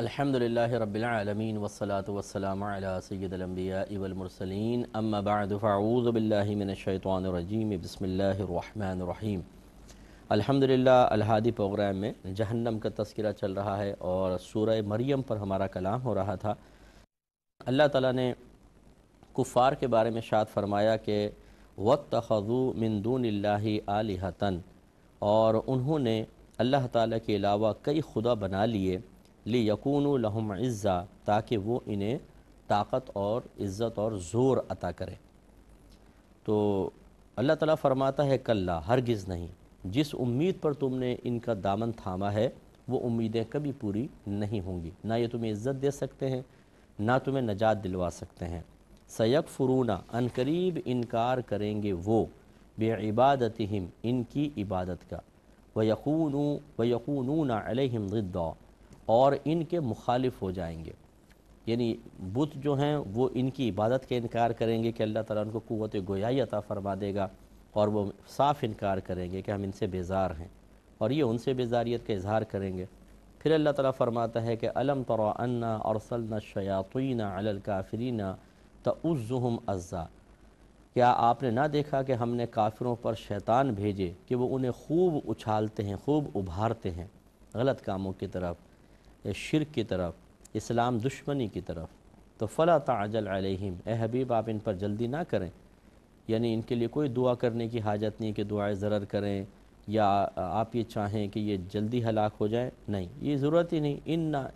अल्हम्दुलिल्लाहि रब्बिल आलमीन वस्सलातु वस्सलामु अला सय्यिदिल अंबिया वल मुरसलीन अम्मा बअद फ़अऊज़ु बिल्लाहि मिनश शैतानिर रजीम बिस्मिल्लाहिर रहमानिर रहीम अल्हम्दुलिल्लाह अलहादी प्रोग्राम में जहन्नम का तस्करा चल रहा है और सूरह मरियम पर हमारा कलाम हो रहा था अल्लाह ताला ने कुफ़ार के बारे में शाद फरमाया कि वक्त खजू मिनदूनला आलिहतन और उन्होंने अल्लाह ताला के अलावा कई खुदा बना लिए ली यकून लहम इज़्ज़ा ताकि वो इन्हें ताकत और इज़्ज़त और ज़ोर अता करें तो अल्लाह ताला फरमाता है कल्ला हरगिज़ नहीं जिस उम्मीद पर तुमने इनका दामन थामा है वो उम्मीदें कभी पूरी नहीं होंगी ना ये तुम्हें इज़्ज़त दे सकते हैं ना तुम्हें नजात दिलवा सकते हैं सैक फ़रूना अनकरीब इनकार करेंगे वो बेबादत हिम इनकी इबादत का व यकून व यकून अलहम ज़िद्दा और इनके मुखालिफ हो जाएंगे यानी बुत जो हैं वो इनकी इबादत के इनकार करेंगे कि अल्लाह ताला उनको क़वत गोयाई अता फरमा देगा और वो साफ़ इनकार करेंगे कि हम इनसे बेज़ार हैं और ये उनसे बेजारियत का इजहार करेंगे फिर अल्लाह ताला फरमाता है कि अलम तरा अन्ना और सलना शयातना अलल काफरीना तउज़ुहम अज़ा क्या आपने ना देखा कि हमने काफिरों पर शैतान भेजे कि वो उन्हें खूब उछालते हैं खूब उभारते हैं गलत कामों की तरफ शिरक की तरफ इस्लाम दुश्मनी की तरफ तो फ़ला ताजल आलिम ए हबीब आप इन पर जल्दी ना करें यानी इनके लिए कोई दुआ करने की हाजत नहीं कि दुआएं ज़रर करें या आप ये चाहें कि ये जल्दी हलाक हो जाए नहीं ये ज़रूरत ही नहीं इन ना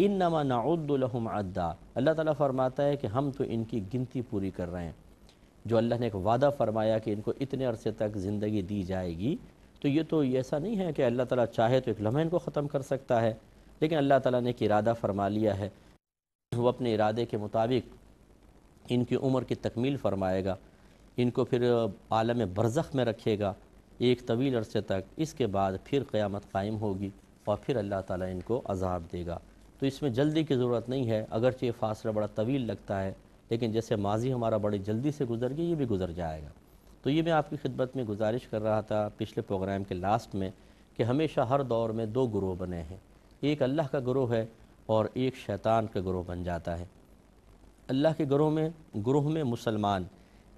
इन नमा नाउद्दुलहम अद्दा अल्लाह ताला फरमाता है कि हम तो इनकी गिनती पूरी कर रहे हैं जो अल्लाह ने एक वादा फ़रमाया कि इनको इतने अरसे तक ज़िंदगी दी जाएगी तो ये तो ऐसा नहीं है कि अल्लाह ताला चाहे तो एक लम्हे इनको ख़त्म कर सकता है लेकिन अल्लाह ताला ने एक इरादा फरमा लिया है वो अपने इरादे के मुताबिक इनकी उम्र की तकमील फरमाएगा इनको फिर आलम बरज़ख़ में रखेगा एक तवील अरसे तक इसके बाद फिर क़्यामत कायम होगी और फिर अल्लाह ताला इनको अजाब देगा तो इसमें जल्दी की ज़रूरत नहीं है अगरचे ये फासला बड़ा तवील लगता है लेकिन जैसे माजी हमारा बड़ी जल्दी से गुजर गया ये भी गुजर जाएगा तो ये मैं आपकी खिदमत में गुजारिश कर रहा था पिछले प्रोग्राम के लास्ट में कि हमेशा हर दौर में दो ग्रोह बने हैं एक अल्लाह का ग्रोह है और एक शैतान का ग्रोह बन जाता है अल्लाह के ग्रोह में ग्रोह में मुसलमान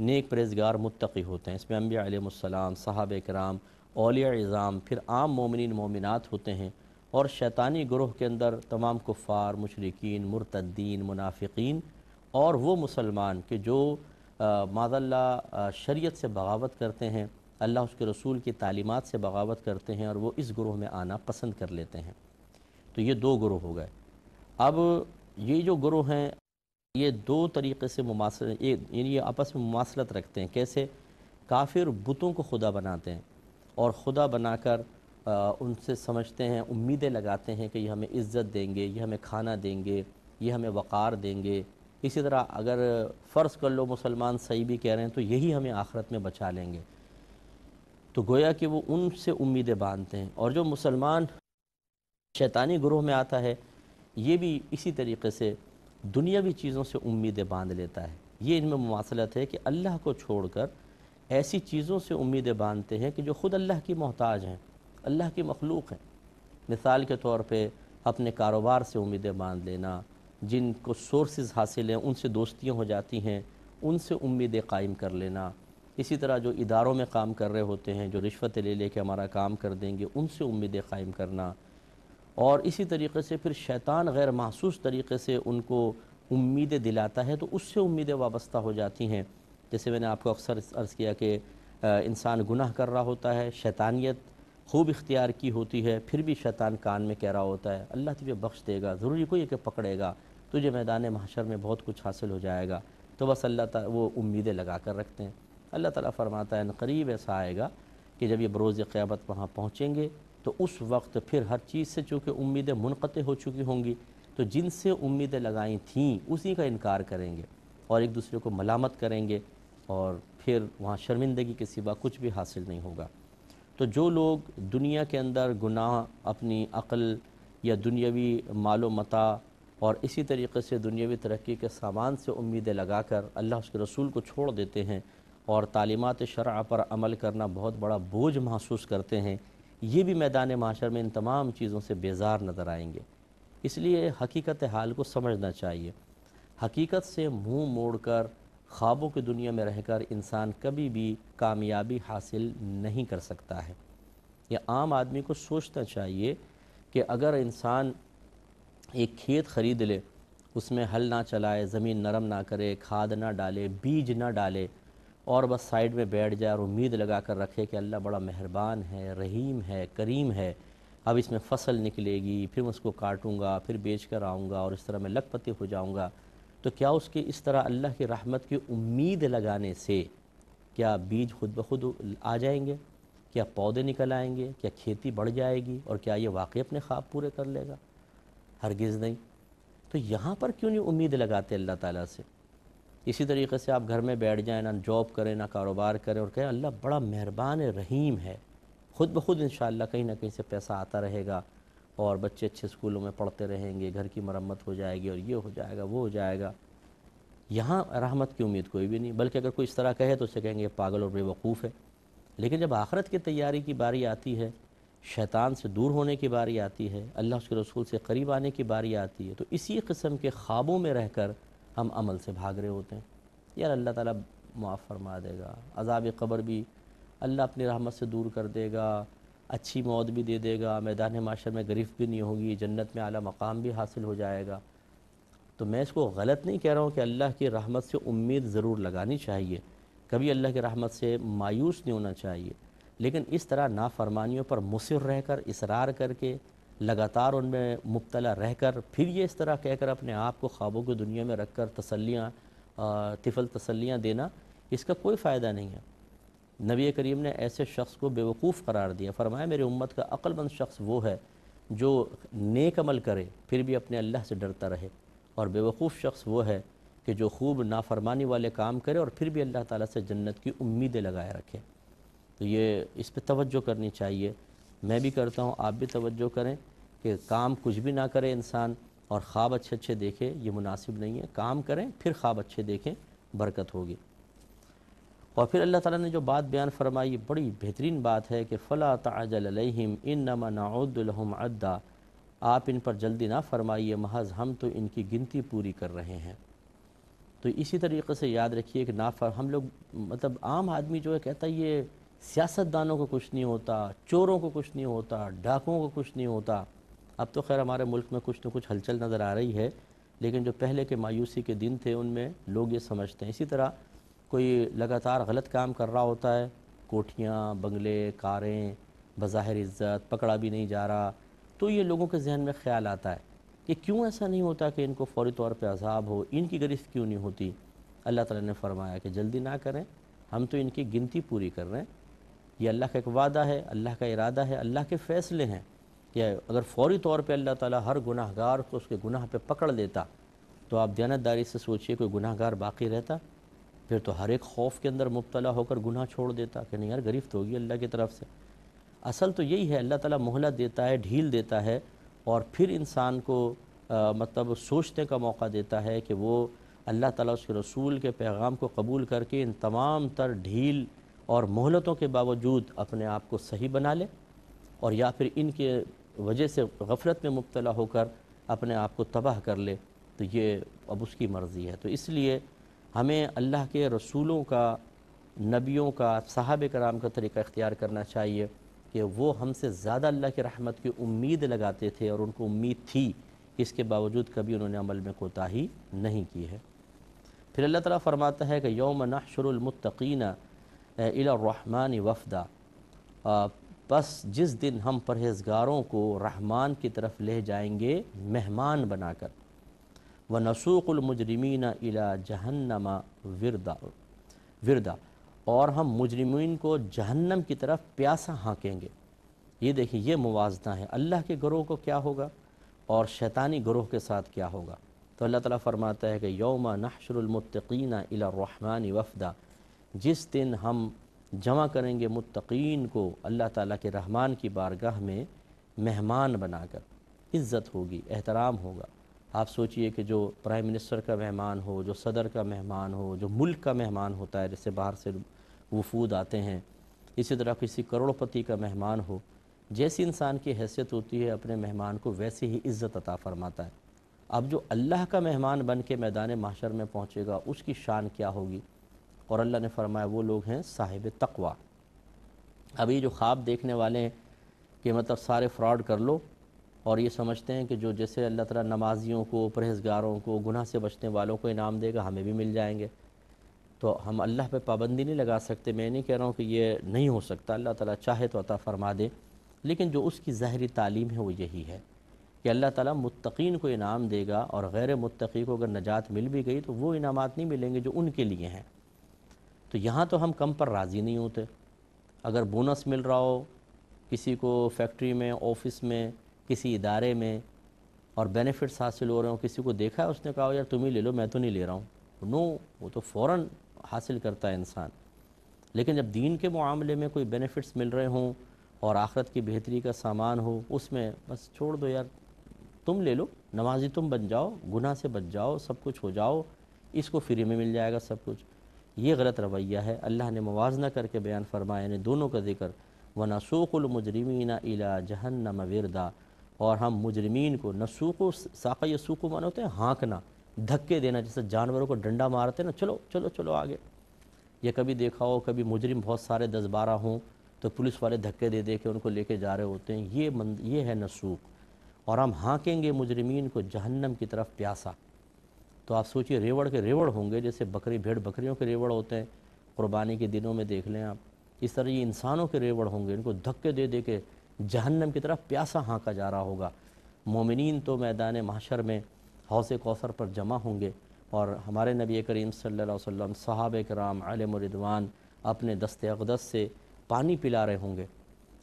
नेक परहेजगार मुतकी होते हैं इसमें अम्बिया आलम साहब कराम अलिया एज़ाम फिर आम मोमिन मोमिनत होते हैं और शैतानी ग्रोह के अंदर तमाम कुफ़ार मशरकिन मुरतद्दीन मुनाफिकीन और वो मुसलमान के जो माजल्ला शरीत से बगावत करते हैं अल्लाह उसके रसूल की तालीमत से बगावत करते हैं और वो इस ग्रोह में आना पसंद कर लेते हैं तो ये दो ग्रोह हो गए अब ये जो ग्रोह हैं ये दो तरीके से मुमासलत ये आपस में मुासलत रखते हैं कैसे काफिर बुतों को खुदा बनाते हैं और खुदा बनाकर उनसे समझते हैं उम्मीदें लगाते हैं कि ये हमें इज़्ज़त देंगे ये हमें खाना देंगे ये हमें वक़ार देंगे इसी तरह अगर फ़र्ज़ कर लो मुसलमान सही भी कह रहे हैं तो यही हमें आखरत में बचा लेंगे तो गोया कि वो उनसे उम्मीदें बांधते हैं और जो मुसलमान शैतानी ग्रोह में आता है ये भी इसी तरीके से दुनियावी चीज़ों से उम्मीदें बांध लेता है ये इनमें मुासलत है कि अल्लाह को छोड़ कर ऐसी चीज़ों से उम्मीदें बांधते हैं कि जो ख़ुद अल्लाह की मोहताज हैं अल्लाह की मखलूक हैं मिसाल के तौर पर अपने कारोबार से उम्मीदें बांध लेना जिनको सोर्सेज हासिल हैं उनसे दोस्तियाँ हो जाती हैं उनसे उम्मीदें कायम कर लेना इसी तरह जो इदारों में काम कर रहे होते हैं जो रिश्वत ले लेके हमारा काम कर देंगे उनसे उम्मीदें कायम करना और इसी तरीके से फिर शैतान गैर महसूस तरीके से उनको उम्मीदें दिलाता है तो उससे उम्मीदें वाबस्ता हो जाती हैं जैसे मैंने आपको अक्सर अर्ज़ किया कि इंसान गुनाह कर रहा होता है शैतानियत खूब इख्तियार की होती है फिर भी शैतान कान में कह रहा होता है अल्लाह तुझे बख्श देगा ज़रूरी कोई कि पकड़ेगा तुझे मैदान महाशर में बहुत कुछ हासिल हो जाएगा तो बस अल्लाह त वो उम्मीदें लगा कर रखते हैं अल्लाह ताला फरमाता है करीब ऐसा आएगा कि जब ये बरोज़ क़्यामत वहाँ पहुँचेंगे तो उस वक्त फिर हर चीज़ से चूँकि उम्मीदें मुनक़ हो चुकी होंगी तो जिनसे उम्मीदें लगाई थीं उसी का इनकार करेंगे और एक दूसरे को मलामत करेंगे और फिर वहाँ शर्मिंदगी के सिवा कुछ भी हासिल नहीं होगा तो जो लोग दुनिया के अंदर गुनाह अपनी अक़ल या दुनियावी मालो मता और इसी तरीके से दुनियावी तरक्की के सामान से उम्मीदें लगाकर अल्लाह उसके रसूल को छोड़ देते हैं और तालीमत शरा पर अमल करना बहुत बड़ा बोझ महसूस करते हैं ये भी मैदान माशर में इन तमाम चीज़ों से बेजार नज़र आएंगे इसलिए हकीकत हाल को समझना चाहिए हकीकत से मुंह मोड़कर ख्वाबों की दुनिया में रहकर इंसान कभी भी कामयाबी हासिल नहीं कर सकता है यह आम आदमी को सोचना चाहिए कि अगर इंसान एक खेत ख़रीद ले उसमें हल ना चलाए ज़मीन नरम ना करे खाद ना डाले बीज ना डाले और बस साइड में बैठ जाए और उम्मीद लगा कर रखे कि अल्लाह बड़ा मेहरबान है रहीम है करीम है अब इसमें फसल निकलेगी फिर मैं उसको काटूँगा फिर बेच कर आऊँगा और इस तरह मैं लखपति हो जाऊँगा तो क्या उसके इस तरह अल्लाह की रहमत की उम्मीद लगाने से क्या बीज खुद ब खुद आ जाएंगे क्या पौधे निकल आएंगे क्या खेती बढ़ जाएगी और क्या ये वाकई अपने ख्वाब पूरे कर लेगा हरगिज़ नहीं तो यहाँ पर क्यों नहीं उम्मीद लगाते अल्लाह ताला से इसी तरीके से आप घर में बैठ जाएं ना जॉब करें ना कारोबार करें और कहें अल्लाह बड़ा मेहरबान रहीम है ख़ुद ब खुद इन कहीं ना कहीं से पैसा आता रहेगा और बच्चे अच्छे स्कूलों में पढ़ते रहेंगे घर की मरम्मत हो जाएगी और ये हो जाएगा वो हो जाएगा यहाँ रहमत की उम्मीद कोई भी नहीं बल्कि अगर कोई इस तरह कहे तो उसे कहेंगे पागल और बेवकूफ़ है लेकिन जब आखरत की तैयारी की बारी आती है शैतान से दूर होने की बारी आती है अल्लाह उसके रसूल से करीब आने की बारी आती है तो इसी कस्म के ख्वाबों में रहकर हम अमल से भाग रहे होते हैं यार अल्लाह ताला माफ़ फरमा देगा अजाब कब्र भी अल्लाह अपनी रहमत से दूर कर देगा अच्छी मौत भी दे देगा मैदान माशर में गरीफ भी नहीं होगी जन्नत में आला मकाम भी हासिल हो जाएगा तो मैं इसको गलत नहीं कह रहा हूँ कि अल्लाह की रहमत से उम्मीद ज़रूर लगानी चाहिए कभी अल्लाह की रहमत से मायूस नहीं होना चाहिए लेकिन इस तरह नाफरमानियों पर मुसर रहकर इसरार करके लगातार उनमें मुबतला रह कर फिर ये इस तरह कहकर अपने आप को ख्वाबों की दुनिया में रख कर तसलियाँ तिफल तसलियाँ देना इसका कोई फ़ायदा नहीं है नबी करीम ने ऐसे शख्स को बेवकूफ़ करार दिया फरमाया मेरी उम्मत का अक्लमंद शख्स वो है जो नेक अमल करे फिर भी अपने अल्लाह से डरता रहे और बेवकूफ़ शख्स वो है कि जो खूब नाफरमानी वाले काम करे और फिर भी अल्लाह ताला से जन्नत की उम्मीदें लगाए रखे तो ये इस पर तवज्जो करनी चाहिए मैं भी करता हूँ आप भी तवज्जो करें कि काम कुछ भी ना करें इंसान और ख्वाब अच्छे अच्छे देखे ये मुनासिब नहीं है काम करें फिर ख्वाब अच्छे देखें बरकत होगी और फिर अल्लाह ताला ने जो बात बयान फरमाई ये बड़ी बेहतरीन बात है कि फ़ला तजलम इन नमा नाउदलहम अद्दा आप इन पर जल्दी ना फरमाइए महज हम तो इनकी गिनती पूरी कर रहे हैं तो इसी तरीके से याद रखिए कि ना फर हम लोग मतलब आम आदमी जो है कहता है ये सियासतदानों को कुछ नहीं होता चोरों को कुछ नहीं होता डाकुओं को कुछ नहीं होता अब तो खैर हमारे मुल्क में कुछ ना कुछ हलचल नज़र आ रही है लेकिन जो पहले के मायूसी के दिन थे उनमें लोग ये समझते हैं इसी तरह कोई लगातार गलत काम कर रहा होता है कोठियाँ बंगले कारें बज़ाहिर इज़्ज़त पकड़ा भी नहीं जा रहा तो ये लोगों के जहन में ख्याल आता है कि क्यों ऐसा नहीं होता कि इनको फौरी तौर पर अजाब हो इनकी गिरफ्त क्यों नहीं होती अल्लाह ताला ने फरमाया कि जल्दी ना करें हम तो इनकी गिनती पूरी कर रहे हैं ये अल्लाह का एक वादा है अल्लाह का इरादा है अल्लाह के फ़ैसले हैं या अगर फौरी तौर पे अल्लाह ताला हर गुनाहगार को उसके गुनाह पे पकड़ लेता तो आप दयानतदारी से सोचिए कोई गुनाहगार बाकी रहता फिर तो हर एक खौफ के अंदर मुबतला होकर गुनाह छोड़ देता कि नहीं यार गिरफ्त तो होगी अल्लाह की तरफ से असल तो यही है अल्लाह ताला मोहलत देता है ढील देता है और फिर इंसान को आ, मतलब सोचने का मौका देता है कि वो अल्लाह ताला उसके रसूल के पैगाम को कबूल करके इन तमाम तर ढील और मोहलतों के बावजूद अपने आप को सही बना ले और या फिर इनके वजह से गफलत में मुबतला होकर अपने आप को तबाह कर ले तो ये अब उसकी मर्ज़ी है तो इसलिए हमें अल्लाह के रसूलों का नबियों का साहब कराम का तरीका इख्तियार करना चाहिए कि वो हमसे ज़्यादा अल्लाह की रहमत की उम्मीद लगाते थे और उनको उम्मीद थी इसके बावजूद कभी उन्होंने अमल में कोताही नहीं की है फिर अल्लाह ताला फरमाता है कि यौम नशरमतकीना इलामान वफदा बस जिस दिन हम परहेजगारों को रहमान की तरफ ले जाएंगे मेहमान बनाकर व नसूक़ुलमजरमीन इला जहन्नमा विरदा विरदा और हम मुजरमिन को जहन्नम की तरफ प्यासा हाँकेंगे ये देखिए ये मुवाजना है अल्लाह के ग्रोह को क्या होगा और शैतानी ग्रोह के साथ क्या होगा तो अल्लाह ताला फरमाता है कि योम नहशरमतकीन इलामान वफदा जिस दिन हम जमा करेंगे मुतकीन को अल्लाह ताला के रहमान की बारगाह में मेहमान बनाकर इज़्ज़त होगी एहतराम होगा आप सोचिए कि जो प्राइम मिनिस्टर का मेहमान हो जो सदर का मेहमान हो जो मुल्क का मेहमान होता है जैसे बाहर से वफूद आते हैं इसी तरह किसी करोड़पति का मेहमान हो जैसी इंसान की हैसियत होती है अपने मेहमान को वैसे ही इज़्ज़त अता फ़रमाता है अब जो अल्लाह का मेहमान बन के मैदान माशर में पहुँचेगा उसकी शान क्या होगी और अल्लाह ने फरमाया वो लोग हैं साहिब तकवा अभी जो ख्वाब देखने वाले हैं कि मतलब सारे फ्रॉड कर लो और ये समझते हैं कि जो जैसे अल्लाह ताला नमाजियों को परहेजगारों को गुनाह से बचने वालों को इनाम देगा हमें भी मिल जाएंगे तो हम अल्लाह पे पाबंदी नहीं लगा सकते मैं नहीं कह रहा हूँ कि ये नहीं हो सकता अल्लाह ताला चाहे तो अता फ़रमा दे लेकिन जो उसकी ज़ाहरी तालीम है वो यही है कि अल्लाह ताला मुत्तकीन को इनाम देगा और गैर मुत्तकी को अगर नजात मिल भी गई तो वो इनामत नहीं मिलेंगे जो उनके लिए हैं तो यहाँ तो हम कम पर राज़ी नहीं होते अगर बोनस मिल रहा हो किसी को फैक्ट्री में ऑफिस में किसी इदारे में और बेनिफिट्स हासिल हो रहे हो किसी को देखा है उसने कहा यार तुम ही ले लो मैं तो नहीं ले रहा हूँ नो वो तो फ़ौर हासिल करता है इंसान लेकिन जब दीन के मामले में कोई बेनिफिट्स मिल रहे हों और आखरत की बेहतरी का सामान हो उसमें बस छोड़ दो यार तुम ले लो नमाजी तुम बन जाओ गुनाह से बच जाओ सब कुछ हो जाओ इसको फ्री में मिल जाएगा सब कुछ ये गलत रवैया है अल्लाह ने मुवाजना करके बयान फरमाया ने दोनों का जिक्र व नसूक़ुलमजरमिन अला जहन्नम वर्दा और हम मुजरमीन को नसूक़ो साक़ा यसूक़ो माने होते हैं हाँकना धक्के देना जैसे जानवरों को डंडा मारते हैं ना चलो चलो चलो आगे ये कभी देखा हो कभी मुजरिम बहुत सारे दस बारह हों तो पुलिस वाले धक्के दे दे के उनको लेके जा रहे होते हैं ये मंद ये है नसूक और हम हाँकेंगे मुजरमीन को जहन्नम की तरफ प्यासा तो आप सोचिए रेवड़ के रेवड़ होंगे जैसे बकरी भेड़ बकरियों के रेवड़ होते हैं कुर्बानी के दिनों में देख लें आप इस तरह ये इंसानों के रेवड़ होंगे इनको धक्के दे दे के जहन्नम की तरफ प्यासा हाँका जा रहा होगा मोमिन तो मैदान माशर में हौस कौसर पर जमा होंगे और हमारे नबी करीम सल्ला वसम साहब कराम आलमरिदवान अपने दस्त अकदस से पानी पिला रहे होंगे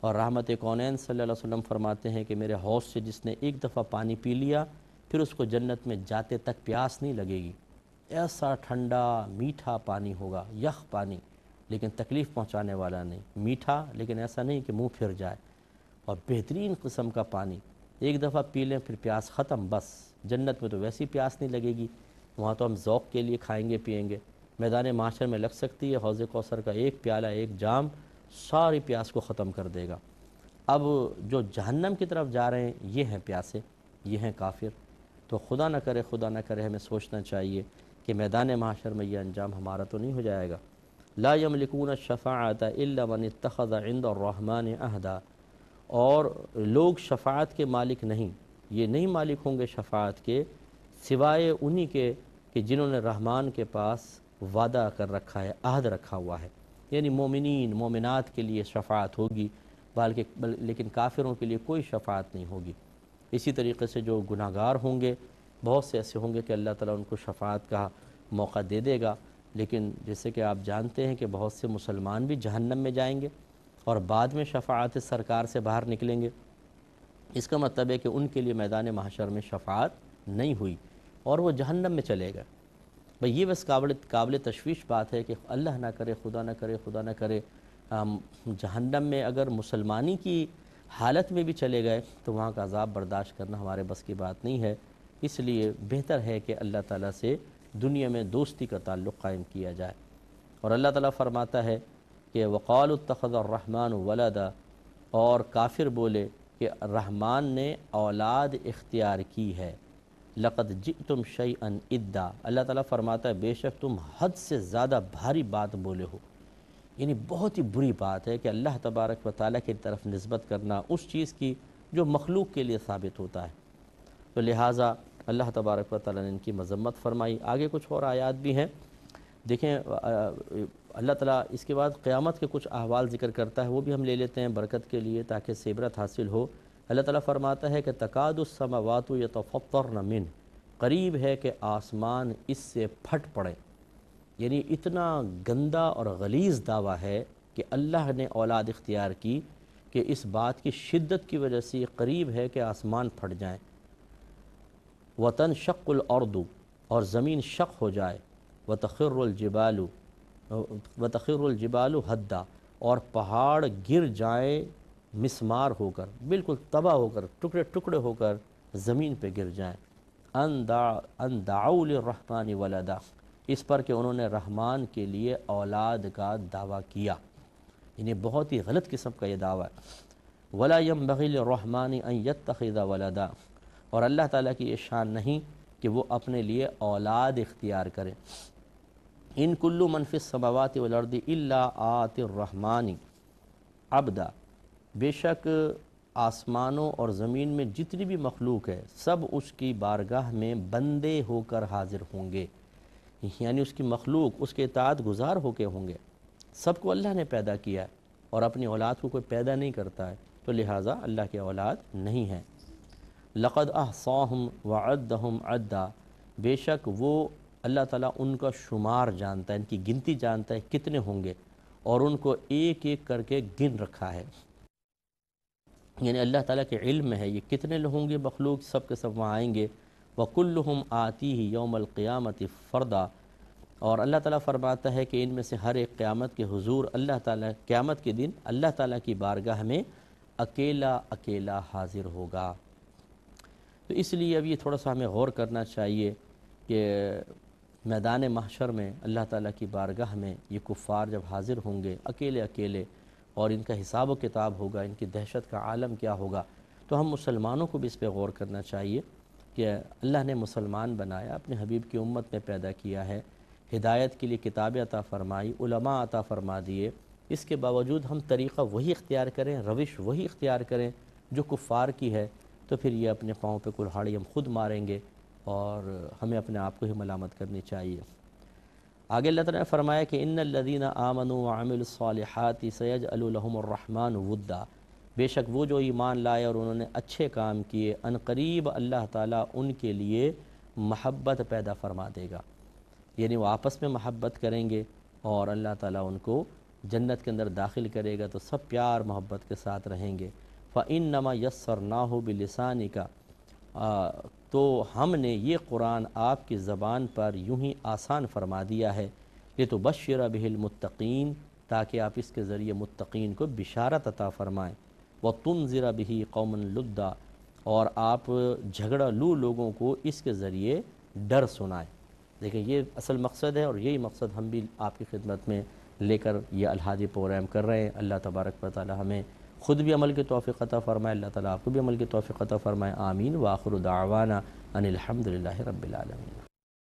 और रहमत कौन सल्ला वसम फरमाते हैं कि मेरे हौस से जिसने एक दफ़ा पानी पी लिया फिर उसको जन्नत में जाते तक प्यास नहीं लगेगी ऐसा ठंडा मीठा पानी होगा यख पानी लेकिन तकलीफ़ पहुंचाने वाला नहीं मीठा लेकिन ऐसा नहीं कि मुंह फिर जाए और बेहतरीन कस्म का पानी एक दफ़ा पी लें फिर प्यास ख़त्म बस जन्नत में तो वैसी प्यास नहीं लगेगी वहाँ तो हम ओक़ के लिए खाएंगे पियेंगे मैदान माशर में लग सकती है हौज़ कौसर का एक प्याला एक जाम सारी प्यास को ख़त्म कर देगा अब जो जहन्नम की तरफ जा रहे हैं ये हैं प्यासे ये हैं काफिर तो खुदा न करे खुदा न करे हमें सोचना चाहिए कि मैदान माशर में यह अंजाम हमारा तो नहीं हो जाएगा ला यमलिकून शफ़ात मन तखज़ रहमान अहदा और लोग शफ़ात के मालिक नहीं ये नहीं मालिक होंगे शफ़ात के सिवाय उन्हीं के कि जिन्होंने रहमान के पास वादा कर रखा है अहद रखा हुआ है यानी मोमिन मोमिनात के लिए शफ़ात होगी बल्कि लेकिन काफिरों के लिए कोई शफ़ात नहीं होगी इसी तरीके से जो गुनागार होंगे बहुत से ऐसे होंगे कि अल्लाह ताला उनको शफात का मौका दे देगा लेकिन जैसे कि आप जानते हैं कि बहुत से मुसलमान भी जहन्नम में जाएंगे और बाद में शफात सरकार से बाहर निकलेंगे इसका मतलब है कि उनके लिए मैदान महाशर में शफात नहीं हुई और वो जहन्नम में चले गए भाई ये बस काबिल काबिल तशवीश बात है कि अल्लाह ना करे खुदा ना करे खुदा ना करे जहन्नम में अगर मुसलमानी की हालत में भी चले गए तो वहाँ का अजाब बर्दाश्त करना हमारे बस की बात नहीं है इसलिए बेहतर है कि अल्लाह ताला से दुनिया में दोस्ती का ताल्लुक़ कायम किया जाए और अल्लाह ताला फरमाता है कि वक़ाल रहमान वलदा और काफिर बोले कि रहमान ने औलाद इख्तियार की है लक़द जि तुम शई अन इद्दा अल्लाह ताला फरमाता है बेशक तुम हद से ज़्यादा भारी बात बोले हो यानी बहुत ही बुरी बात है कि अल्लाह तबारक व ताली की तरफ नस्बत करना उस चीज़ की जो मखलूक के लिए साबित होता है तो लिहाजा अल्लाह तबारक व ताली ने इनकी मजम्मत फरमाई आगे कुछ और आयात भी हैं देखें अल्लाह ताला इसके बाद क़्यामत के कुछ अहवाल ज़िक्र करता है वो भी हम ले लेते हैं बरकत के लिए ताकि सेबरत हासिल हो अल्लाह ताला फरमाता है कि तो यतफ़र नमिन करीब है कि आसमान इससे फट पड़े यानी इतना गंदा और गलीज़ दावा है कि अल्लाह ने औलाद इख्तियार की कि इस बात की शिद्दत की वजह से करीब है कि आसमान फट जाए वतन शक्ल उर्दू और ज़मीन शक हो जाए व तखिरजिबालू व तखिरजिबालू हद्दा और पहाड़ गिर जाए मिसमार होकर बिल्कुल तबाह होकर टुकड़े टुकड़े होकर ज़मीन पे गिर जाएँ अन दाउल रहमानी वलदा इस पर कि उन्होंने रहमान के लिए औलाद का दावा किया इन्हें बहुत ही गलत किस्म का यह दावा है वला यम बगिल रहमान अयत तखीदा वलदा और अल्लाह ताला की ये शान नहीं कि वो अपने लिए औलाद इख्तियार करें इन कुल्लू मनफिस समावत वर्द रहमानी अबदा बेशक आसमानों और ज़मीन में जितनी भी मखलूक है सब उसकी बारगाह में बंदे होकर हाजिर होंगे यानी उसकी मखलूक उसके इतात गुजार होके होंगे सबको अल्लाह ने पैदा किया है और अपनी औलाद को कोई पैदा नहीं करता है तो लिहाजा अल्लाह की औलाद नहीं है लक़द अहसाहम वदहम अद्दा बेशक वो अल्लाह ताला उनका शुमार जानता है इनकी गिनती जानता है कितने होंगे और उनको एक एक करके गिन रखा है यानी अल्लाह ताला के इल्म है ये कितने होंगे मखलूक सब के सब वहाँ आएंगे वकुल्लुम आती ही योमल क़ियामत फ़र्दा और अल्लाह ताला फरमाता है कि इनमें से हर एक क़्यामत के हुजूर अल्लाह ताला क़्यामत के दिन अल्लाह ताला की बारगाह में अकेला अकेला हाजिर होगा तो इसलिए अब ये थोड़ा सा हमें गौर करना चाहिए कि मैदान महशर में अल्लाह ताला की बारगाह में ये कुफ़ार जब हाजिर होंगे अकेले अकेले और इनका हिसाब व किताब होगा इनकी दहशत का आलम क्या होगा तो हम मुसलमानों को भी इस पर गौर करना चाहिए कि अल्लाह ने मुसलमान बनाया अपने हबीब की उम्मत में पैदा किया है हिदायत के लिए किताबें अता फ़रमाई उलमा अता फ़रमा दिए इसके बावजूद हम तरीक़ा वही इख्तियार करें रविश वही इख्तियार करें जो कुफ़ार की है तो फिर ये अपने पाँव पे कुल्हाड़ी हम खुद मारेंगे और हमें अपने आप को ही मलामत करनी चाहिए आगे लत ने फरमाया कि इन लदीना आमन आमिल सैज अलहमरहमान वुद्दा बेशक वो जो ईमान लाए और उन्होंने अच्छे काम किए अनकरीब अल्लाह ताला उनके लिए महब्बत पैदा फरमा देगा यानी वो आपस में महब्बत करेंगे और अल्लाह ताला उनको जन्नत के अंदर दाखिल करेगा तो सब प्यार मोहब्बत के साथ रहेंगे इन नमा यसर ना हो बिलसानी का तो हमने ये कुरान आपकी ज़बान पर यूं ही आसान फरमा दिया है ये तो बशर बिल मुतकीन ताकि आप इसके ज़रिए मुतकीन को बिशारत अता फ़रमाएँ व तुम ज़रा भी कौमन लुद्दा और आप झगड़ा लू लोगों को इसके ज़रिए डर सुनाएं देखिए ये असल मकसद है और यही मकसद हम भी आपकी खिदमत में लेकर यह अलहादी प्रोग्राम कर रहे हैं अल्लाह तबारक व ताली हमें ख़ुद भी अमल की तोफ़ीक़ता फ़रमाए अल्लाह ताली आपको भी अमल की तोफ़ीक़ता फ़रमाए आमीन आखिर दावाना अनिलहमदिल्ला रबीआलमीन